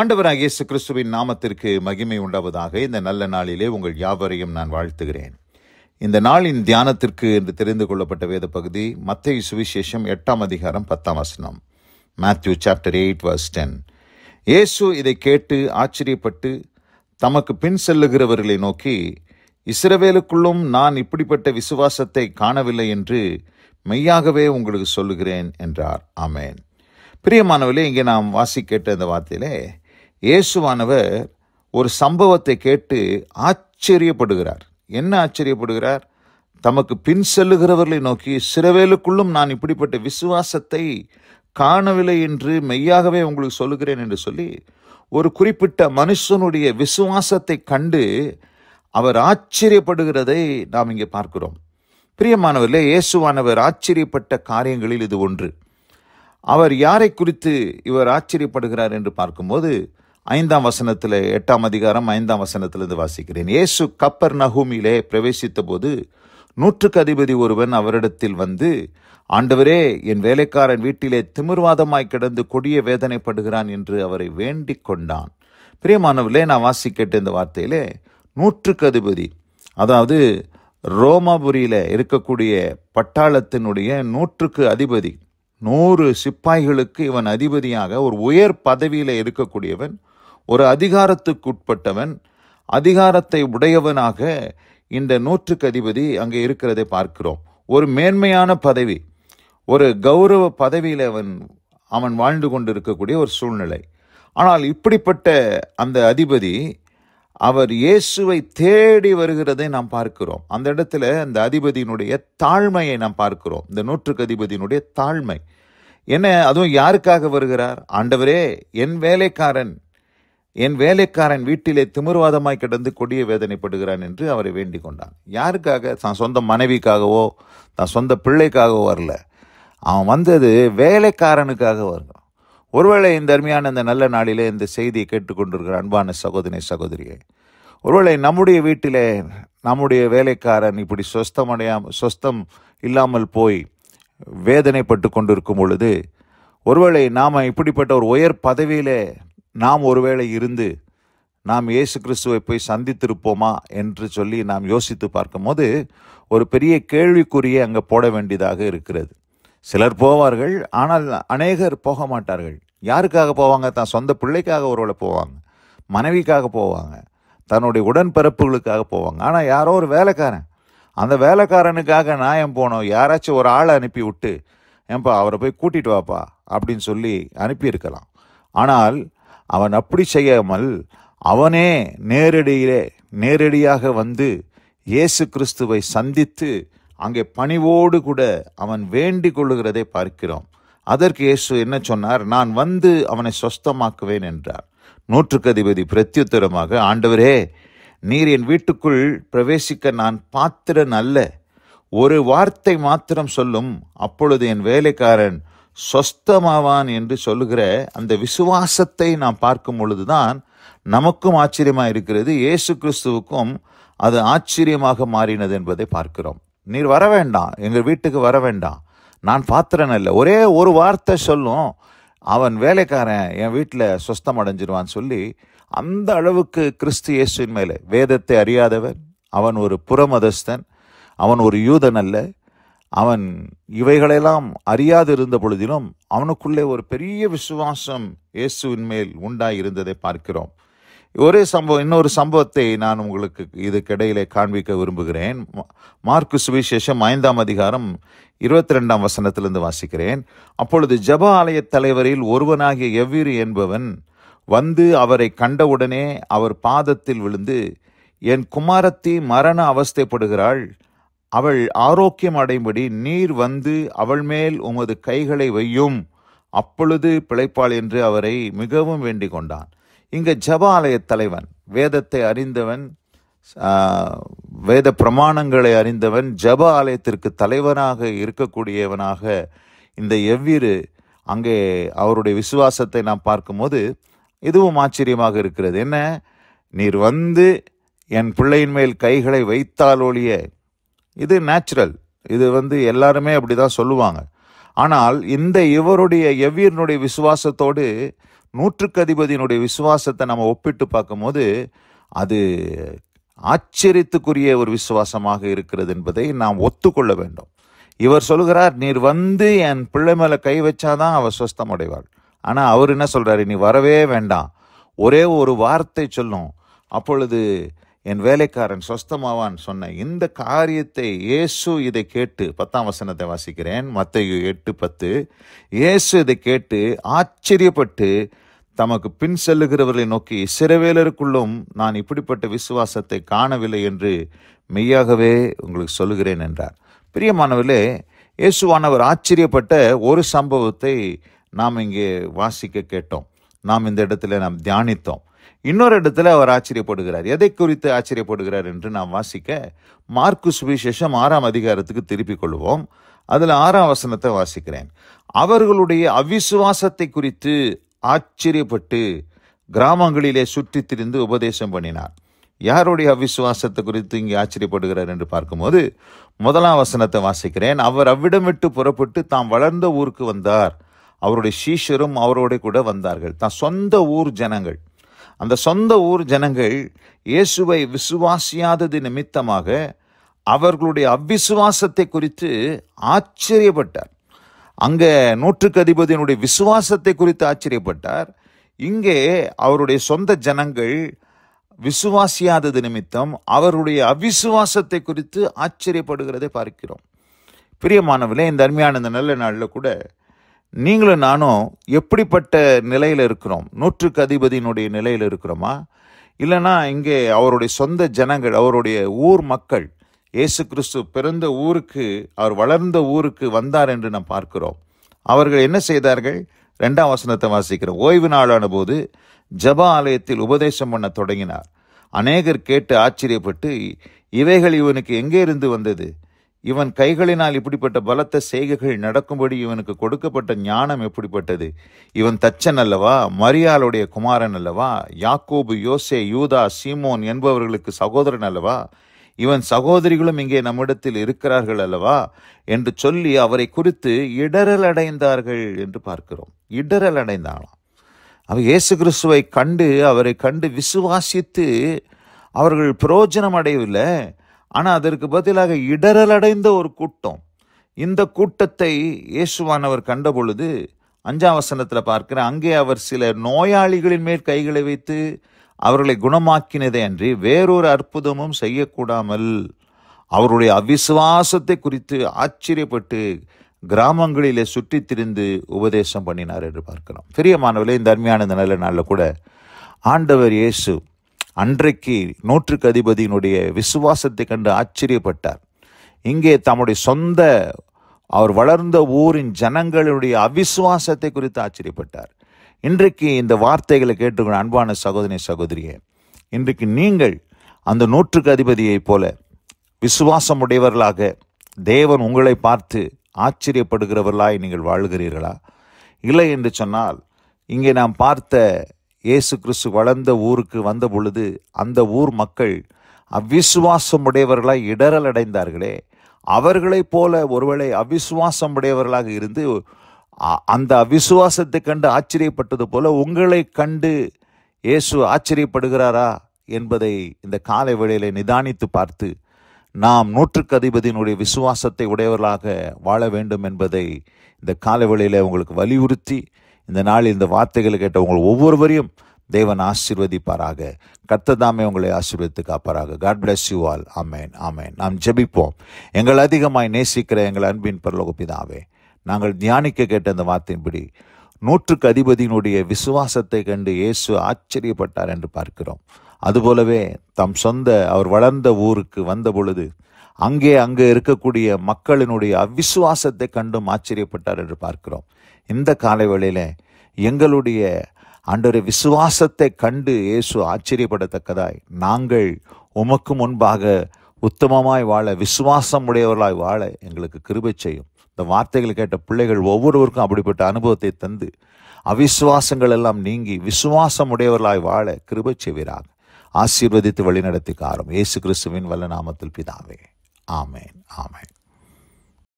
ஆண்டவராக இயேசு கிறிஸ்துவின் நாமத்திற்கு மகிமை உண்டாவதாக இந்த நல்ல நாளிலே உங்கள் யாவரையும் நான் வாழ்த்துகிறேன் இந்த நாளின் தியானத்திற்கு என்று தெரிந்து கொள்ளப்பட்ட வேத பகுதி மத்திய சுவிசேஷம் எட்டாம் அதிகாரம் பத்தாம் வசனம் Matthew chapter eight verse ten இயேசு இதை கேட்டு ஆச்சரியப்பட்டு தமக்கு பின் செல்லுகிறவர்களை நோக்கி இஸ்ரவேலுக்குள்ளும் நான் இப்படிப்பட்ட விசுவாசத்தை காணவில்லை என்று மெய்யாகவே உங்களுக்கு சொல்லுகிறேன் என்றார் ஆமேன் பிரியமானவர்களே இங்கே நாம் வாசி கேட்ட இந்த வார்த்தையிலே இயேசுவானவர் ஒரு சம்பவத்தை கேட்டு ஆச்சரியப்படுகிறார் என்ன ஆச்சரியப்படுகிறார் தமக்கு பின் செல்லுகிறவர்களை நோக்கி சிறவேலுக்குள்ளும் நான் இப்படிப்பட்ட விசுவாசத்தை காணவில்லை என்று மெய்யாகவே உங்களுக்கு சொல்லுகிறேன் என்று சொல்லி ஒரு குறிப்பிட்ட மனுஷனுடைய விசுவாசத்தை கண்டு அவர் ஆச்சரியப்படுகிறதை நாம் இங்கே பார்க்கிறோம் பிரியமானவர்களே இயேசுவானவர் ஆச்சரியப்பட்ட காரியங்களில் இது ஒன்று அவர் யாரை குறித்து இவர் ஆச்சரியப்படுகிறார் என்று பார்க்கும்போது ஐந்தாம் வசனத்தில் எட்டாம் அதிகாரம் ஐந்தாம் வசனத்திலிருந்து வாசிக்கிறேன் ஏசு கப்பர் நகூமியிலே பிரவேசித்த போது நூற்றுக்கு அதிபதி ஒருவன் அவரிடத்தில் வந்து ஆண்டவரே என் வேலைக்காரன் வீட்டிலே திமிர்வாதமாய் கிடந்து கொடிய வேதனைப்படுகிறான் என்று அவரை வேண்டிக் கொண்டான் பிரியமானவர்களே நான் வாசிக்கட்டு இந்த வார்த்தையிலே நூற்றுக்கு அதிபதி அதாவது ரோமாபுரியில் இருக்கக்கூடிய பட்டாளத்தினுடைய நூற்றுக்கு அதிபதி நூறு சிப்பாய்களுக்கு இவன் அதிபதியாக ஒரு உயர் பதவியில் இருக்கக்கூடியவன் ஒரு அதிகாரத்துக்குட்பட்டவன் அதிகாரத்தை உடையவனாக இந்த நூற்றுக்கு அதிபதி அங்கே இருக்கிறதை பார்க்கிறோம் ஒரு மேன்மையான பதவி ஒரு கௌரவ பதவியில் அவன் அவன் வாழ்ந்து கொண்டிருக்கக்கூடிய ஒரு சூழ்நிலை ஆனால் இப்படிப்பட்ட அந்த அதிபதி அவர் இயேசுவை தேடி வருகிறதை நாம் பார்க்கிறோம் அந்த இடத்துல அந்த அதிபதியினுடைய தாழ்மையை நாம் பார்க்கிறோம் இந்த நூற்றுக்கு அதிபதியினுடைய தாழ்மை என்ன அதுவும் யாருக்காக வருகிறார் ஆண்டவரே என் வேலைக்காரன் என் வேலைக்காரன் வீட்டிலே திமிர்வாதமாய் கிடந்து கொடிய வேதனைப்படுகிறான் என்று அவரை வேண்டிக் கொண்டான் யாருக்காக தான் சொந்த மனைவிக்காகவோ தான் சொந்த பிள்ளைக்காகவோ வரல அவன் வந்தது வேலைக்காரனுக்காக வரணும் ஒருவேளை இந்த அருமையான இந்த நல்ல நாளிலே இந்த செய்தியை கேட்டுக்கொண்டிருக்கிற அன்பான சகோதரி சகோதரியை ஒருவேளை நம்முடைய வீட்டிலே நம்முடைய வேலைக்காரன் இப்படி சொஸ்தமடையாம சொஸ்தம் இல்லாமல் போய் வேதனைப்பட்டு கொண்டிருக்கும் பொழுது ஒருவேளை நாம் இப்படிப்பட்ட ஒரு உயர் பதவியிலே நாம் ஒருவேளை இருந்து நாம் இயேசு கிறிஸ்துவை போய் சந்தித்திருப்போமா என்று சொல்லி நாம் யோசித்து பார்க்கும்போது ஒரு பெரிய கேள்விக்குறியை அங்கே போட வேண்டியதாக இருக்கிறது சிலர் போவார்கள் ஆனால் அநேகர் போக மாட்டார்கள் யாருக்காக போவாங்க தான் சொந்த பிள்ளைக்காக ஒருவளை போவாங்க மனைவிக்காக போவாங்க தன்னுடைய உடன்பிறப்புகளுக்காக போவாங்க ஆனால் யாரோ ஒரு வேலைக்காரன் அந்த வேலைக்காரனுக்காக நான் ஏன் போனோம் யாராச்சும் ஒரு ஆளை அனுப்பி விட்டு ஏன்பா அவரை போய் கூட்டிகிட்டு வாப்பா அப்படின்னு சொல்லி அனுப்பியிருக்கலாம் ஆனால் அவன் அப்படி செய்யாமல் அவனே நேரடியிலே நேரடியாக வந்து இயேசு கிறிஸ்துவை சந்தித்து அங்கே பணிவோடு கூட அவன் வேண்டிக் கொள்ளுகிறதை பார்க்கிறோம் அதற்கு இயேசு என்ன சொன்னார் நான் வந்து அவனை சொஸ்தமாக்குவேன் என்றார் நூற்றுக்கு அதிபதி பிரத்யுத்தரமாக ஆண்டவரே நீர் என் வீட்டுக்குள் பிரவேசிக்க நான் பாத்திரன் அல்ல ஒரு வார்த்தை மாத்திரம் சொல்லும் அப்பொழுது என் வேலைக்காரன் சொஸ்தமாவான் என்று சொல்லுகிற அந்த விசுவாசத்தை நாம் பார்க்கும் பொழுதுதான் நமக்கும் ஆச்சரியமாக இருக்கிறது இயேசு கிறிஸ்துவுக்கும் அது ஆச்சரியமாக மாறினது என்பதை பார்க்கிறோம் நீர் வர வேண்டாம் எங்கள் வீட்டுக்கு வர வேண்டாம் நான் பாத்திரன் இல்லை ஒரே ஒரு வார்த்தை சொல்லும் அவன் வேலைக்காரன் என் வீட்டில் சொஸ்தம் அடைஞ்சிருவான்னு சொல்லி அந்த அளவுக்கு கிறிஸ்து இயேசுவின் மேலே வேதத்தை அறியாதவன் அவன் ஒரு புறமதஸ்தன் அவன் ஒரு யூதன் அல்ல அவன் இவைகளெல்லாம் அறியாது இருந்த பொழுதிலும் அவனுக்குள்ளே ஒரு பெரிய விசுவாசம் இயேசுவின் மேல் உண்டாய் இருந்ததை பார்க்கிறோம் ஒரே சம்பவம் இன்னொரு சம்பவத்தை நான் உங்களுக்கு இதுக்கிடையிலே காண்பிக்க விரும்புகிறேன் மார்க்கு சுவிசேஷம் ஐந்தாம் அதிகாரம் இருபத்தி ரெண்டாம் வசனத்திலிருந்து வாசிக்கிறேன் அப்பொழுது ஜப ஆலய தலைவரில் ஒருவனாகிய எவ்விரு என்பவன் வந்து அவரை கண்டவுடனே அவர் பாதத்தில் விழுந்து என் குமாரத்தி மரண அவஸ்தைப்படுகிறாள் அவள் ஆரோக்கியம் அடையும்படி நீர் வந்து அவள் மேல் உமது கைகளை வையும் அப்பொழுது பிழைப்பாள் என்று அவரை மிகவும் வேண்டிக் கொண்டான் இங்கு ஜப ஆலய தலைவன் வேதத்தை அறிந்தவன் வேத பிரமாணங்களை அறிந்தவன் ஜப ஆலயத்திற்கு தலைவனாக இருக்கக்கூடியவனாக இந்த எவ்விரு அங்கே அவருடைய விசுவாசத்தை நாம் பார்க்கும்போது இதுவும் ஆச்சரியமாக இருக்கிறது என்ன நீர் வந்து என் பிள்ளையின் மேல் கைகளை வைத்தால் ஒழிய இது நேச்சுரல் இது வந்து எல்லாருமே அப்படி தான் சொல்லுவாங்க ஆனால் இந்த இவருடைய எவ்வியனுடைய விசுவாசத்தோடு நூற்றுக்கு அதிபதியினுடைய விசுவாசத்தை நம்ம ஒப்பிட்டு பார்க்கும்போது அது ஆச்சரியத்துக்குரிய ஒரு விசுவாசமாக இருக்கிறது என்பதை நாம் ஒத்துக்கொள்ள வேண்டும் இவர் சொல்கிறார் நீர் வந்து என் பிள்ளை மேலே கை வச்சாதான் அவர் சுஸ்தம் அடைவாள் ஆனால் அவர் என்ன சொல்கிறாரு நீ வரவே வேண்டாம் ஒரே ஒரு வார்த்தை சொல்லும் அப்பொழுது என் வேலைக்காரன் சொஸ்தமாவான் சொன்ன இந்த காரியத்தை இயேசு இதை கேட்டு பத்தாம் வசனத்தை வாசிக்கிறேன் மத்தையு எட்டு பத்து இயேசு இதை கேட்டு ஆச்சரியப்பட்டு தமக்கு பின் செல்லுகிறவர்களை நோக்கி சிறவேலருக்குள்ளும் நான் இப்படிப்பட்ட விசுவாசத்தை காணவில்லை என்று மெய்யாகவே உங்களுக்கு சொல்லுகிறேன் என்றார் பிரியமானவர்களே இயேசுவானவர் ஆச்சரியப்பட்ட ஒரு சம்பவத்தை நாம் இங்கே வாசிக்க கேட்டோம் நாம் இந்த இடத்துல நாம் தியானித்தோம் இன்னொரு இடத்துல அவர் ஆச்சரியப்படுகிறார் எதை குறித்து ஆச்சரியப்படுகிறார் என்று நாம் வாசிக்க மார்க்கு சுவிசேஷம் ஆறாம் அதிகாரத்துக்கு திருப்பிக் கொள்வோம் அதில் ஆறாம் வசனத்தை வாசிக்கிறேன் அவர்களுடைய அவிசுவாசத்தை குறித்து ஆச்சரியப்பட்டு கிராமங்களிலே சுற்றி திரிந்து உபதேசம் பண்ணினார் யாருடைய அவிசுவாசத்தை குறித்து இங்கே ஆச்சரியப்படுகிறார் என்று பார்க்கும்போது முதலாம் வசனத்தை வாசிக்கிறேன் அவர் அவ்விடம் விட்டு புறப்பட்டு தாம் வளர்ந்த ஊருக்கு வந்தார் அவருடைய சீஷரும் அவரோட கூட வந்தார்கள் தான் சொந்த ஊர் ஜனங்கள் அந்த சொந்த ஊர் ஜனங்கள் இயேசுவை விசுவாசியாதது நிமித்தமாக அவர்களுடைய அவ்விசுவாசத்தை குறித்து ஆச்சரியப்பட்டார் அங்கே நூற்றுக்கு அதிபதியினுடைய விசுவாசத்தை குறித்து ஆச்சரியப்பட்டார் இங்கே அவருடைய சொந்த ஜனங்கள் விசுவாசியாதது நிமித்தம் அவருடைய அவிசுவாசத்தை குறித்து ஆச்சரியப்படுகிறதை பார்க்கிறோம் பிரியமானவர்களே இந்த அருமையான இந்த நல்ல நாளில் கூட நீங்களும் நானும் எப்படிப்பட்ட நிலையில் இருக்கிறோம் நூற்றுக்கு அதிபதியினுடைய நிலையில் இருக்கிறோமா இல்லைனா இங்கே அவருடைய சொந்த ஜனங்கள் அவருடைய ஊர் மக்கள் இயேசு கிறிஸ்து பிறந்த ஊருக்கு அவர் வளர்ந்த ஊருக்கு வந்தார் என்று நாம் பார்க்கிறோம் அவர்கள் என்ன செய்தார்கள் ரெண்டாம் வசனத்தை வாசிக்கிறோம் ஓய்வு நாளான போது ஜப ஆலயத்தில் உபதேசம் பண்ண தொடங்கினார் அநேகர் கேட்டு ஆச்சரியப்பட்டு இவைகள் இவனுக்கு எங்கே இருந்து வந்தது இவன் கைகளினால் இப்படிப்பட்ட பலத்த செய்கைகள் நடக்கும்படி இவனுக்கு கொடுக்கப்பட்ட ஞானம் எப்படிப்பட்டது இவன் தச்சன் அல்லவா மரியாளுடைய குமாரன் அல்லவா யாக்கோபு யோசே யூதா சீமோன் என்பவர்களுக்கு சகோதரன் அல்லவா இவன் சகோதரிகளும் இங்கே நம்மிடத்தில் இருக்கிறார்கள் அல்லவா என்று சொல்லி அவரை குறித்து இடரல் அடைந்தார்கள் என்று பார்க்கிறோம் இடரல் அடைந்தாலும் அவர் இயேசு கிறிஸ்துவை கண்டு அவரை கண்டு விசுவாசித்து அவர்கள் பிரயோஜனம் அடையவில்லை ஆனால் அதற்கு பதிலாக இடரலடைந்த ஒரு கூட்டம் இந்த கூட்டத்தை இயேசுவானவர் கண்டபொழுது அஞ்சாம் வசனத்தில் பார்க்கிற அங்கே அவர் சில நோயாளிகளின் மேல் கைகளை வைத்து அவர்களை குணமாக்கினதே அன்றி வேறொரு அற்புதமும் செய்யக்கூடாமல் அவருடைய அவிசுவாசத்தை குறித்து ஆச்சரியப்பட்டு கிராமங்களிலே சுற்றி திரிந்து உபதேசம் பண்ணினார் என்று பார்க்கிறோம் பெரிய மாணவர்களே இந்த அருமையான நல்ல நாளில் கூட ஆண்டவர் இயேசு அன்றைக்கு நூற்றுக்கு அதிபதியினுடைய விசுவாசத்தை கண்டு ஆச்சரியப்பட்டார் இங்கே தம்முடைய சொந்த அவர் வளர்ந்த ஊரின் ஜனங்களுடைய அவிசுவாசத்தை குறித்து ஆச்சரியப்பட்டார் இன்றைக்கு இந்த வார்த்தைகளை கேட்டுக்கொண்ட அன்பான சகோதரி சகோதரியே இன்றைக்கு நீங்கள் அந்த நூற்றுக்கு அதிபதியைப் போல விசுவாசமுடையவர்களாக தேவன் உங்களை பார்த்து ஆச்சரியப்படுகிறவர்களாய் நீங்கள் வாழ்கிறீர்களா இல்லை என்று சொன்னால் இங்கே நாம் பார்த்த இயேசு கிறிஸ்து வளர்ந்த ஊருக்கு வந்த பொழுது அந்த ஊர் மக்கள் அவ்விசுவாசம் உடையவர்களாக இடரல் அடைந்தார்களே அவர்களைப் போல ஒருவேளை அவிசுவாசம் உடையவர்களாக இருந்து அந்த அவிசுவாசத்தை கண்டு ஆச்சரியப்பட்டது போல உங்களை கண்டு இயேசு ஆச்சரியப்படுகிறாரா என்பதை இந்த காலை வேளையில் நிதானித்து பார்த்து நாம் நூற்றுக்கு அதிபதியினுடைய விசுவாசத்தை உடையவர்களாக வாழ வேண்டும் என்பதை இந்த காலை வேளையில் உங்களுக்கு வலியுறுத்தி இந்த நாள் இந்த வார்த்தைகளை கேட்ட உங்கள் ஒவ்வொருவரையும் தேவன் ஆசிர்வதிப்பாராக கர்த்ததாமே உங்களை ஆசீர்வதித்து காப்பாராக God bless you all amen amen நாம் ஜெபிப்போம் எங்கள் அதிகமாய் நேசிக்கிற எங்கள் அன்பின் பரலோகப்பிதாவே நாங்கள் தியானிக்க கேட்ட அந்த வார்த்தையின்படி நூற்றுக்கு அதிபதியினுடைய விசுவாசத்தை கண்டு இயேசு ஆச்சரியப்பட்டார் என்று பார்க்கிறோம் அதுபோலவே தம் சொந்த அவர் வளர்ந்த ஊருக்கு வந்த பொழுது அங்கே அங்கே இருக்கக்கூடிய மக்களினுடைய அவிசுவாசத்தை கண்டும் ஆச்சரியப்பட்டார் என்று பார்க்கிறோம் இந்த காலை எங்களுடைய அன்றொரு விசுவாசத்தை கண்டு இயேசு ஆச்சரியப்படத்தக்கதாய் நாங்கள் உமக்கு முன்பாக உத்தமமாய் வாழ விசுவாசம் உடையவர்களாய் வாழ எங்களுக்கு கிருபை செய்யும் இந்த வார்த்தைகளை கேட்ட பிள்ளைகள் ஒவ்வொருவருக்கும் அப்படிப்பட்ட அனுபவத்தை தந்து அவிசுவாசங்கள் எல்லாம் நீங்கி விசுவாசம் உடையவர்களாய் வாழ கிருபை செய்வீராக ஆசீர்வதித்து வழிநடத்தி காரம் இயேசு கிறிஸ்துவின் வல்ல நாமத்தில் பிதாவே Amen. Amen.